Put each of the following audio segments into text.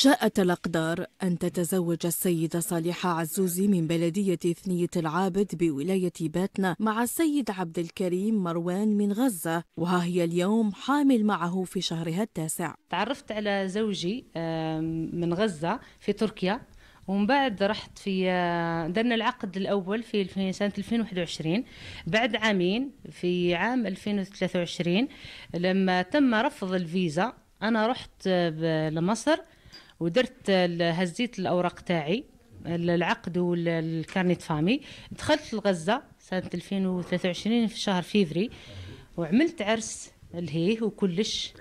شاءت الأقدار أن تتزوج السيدة صالحة عزوزي من بلدية ثنية العابد بولاية باتنا مع السيد عبد الكريم مروان من غزة وها هي اليوم حامل معه في شهرها التاسع تعرفت على زوجي من غزة في تركيا ومن بعد رحت في درنا العقد الاول في في سنه 2021 بعد عامين في عام 2023 لما تم رفض الفيزا انا رحت لمصر ودرت هزيت الاوراق تاعي العقد والكارنيت فامي دخلت لغزه سنه 2023 في شهر فيفري وعملت عرس الهيه وكلش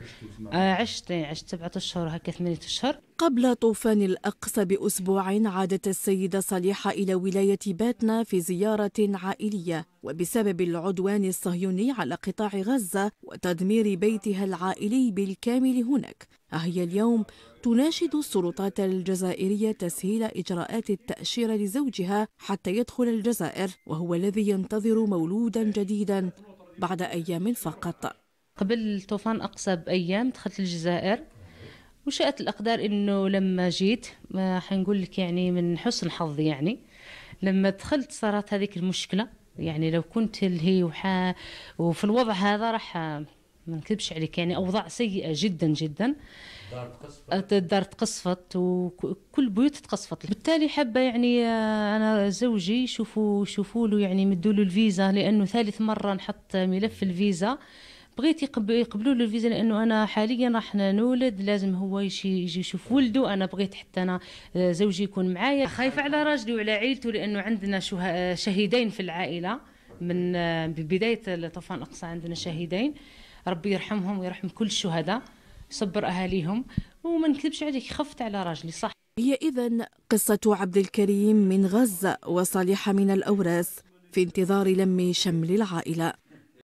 آه، عشت عشت سبعة أشهر هكا ثمانية أشهر قبل طوفان الأقصى بأسبوع عادت السيدة صليحة إلى ولاية باتنا في زيارة عائلية وبسبب العدوان الصهيوني على قطاع غزة وتدمير بيتها العائلي بالكامل هناك هي اليوم تناشد السلطات الجزائرية تسهيل إجراءات التأشيرة لزوجها حتى يدخل الجزائر وهو الذي ينتظر مولودا جديدا بعد أيام فقط قبل طوفان أقصى بأيام دخلت الجزائر وشاءت الأقدار أنه لما جيت حنقول لك يعني من حسن حظي يعني لما دخلت صارت هذيك المشكلة يعني لو كنت الهي وفي الوضع هذا راح ما نكذبش عليك يعني اوضاع سيئه جدا جدا تقصفت الدار تقصفت وكل بيوت تقصفت بالتالي حابه يعني آه، انا زوجي يشوفوا يشوفوا له يعني مدوا له الفيزا لانه ثالث مره نحط ملف الفيزا بغيت يقبلوا له الفيزا لانه انا حاليا راح نولد لازم هو يجي يشوف ولده انا بغيت حتى انا آه، زوجي يكون معايا خايفه على راجلي وعلى عيلته لانه عندنا آه، شهيدين في العائله من بدايه طوفان الاقصى عندنا شهيدين ربي يرحمهم ويرحم كل الشهداء يصبر أهاليهم وما نكذبش عليك خفت على راجلي صح هي إذا قصة عبد الكريم من غزة وصالحة من الأوراس في انتظار لم شمل العائلة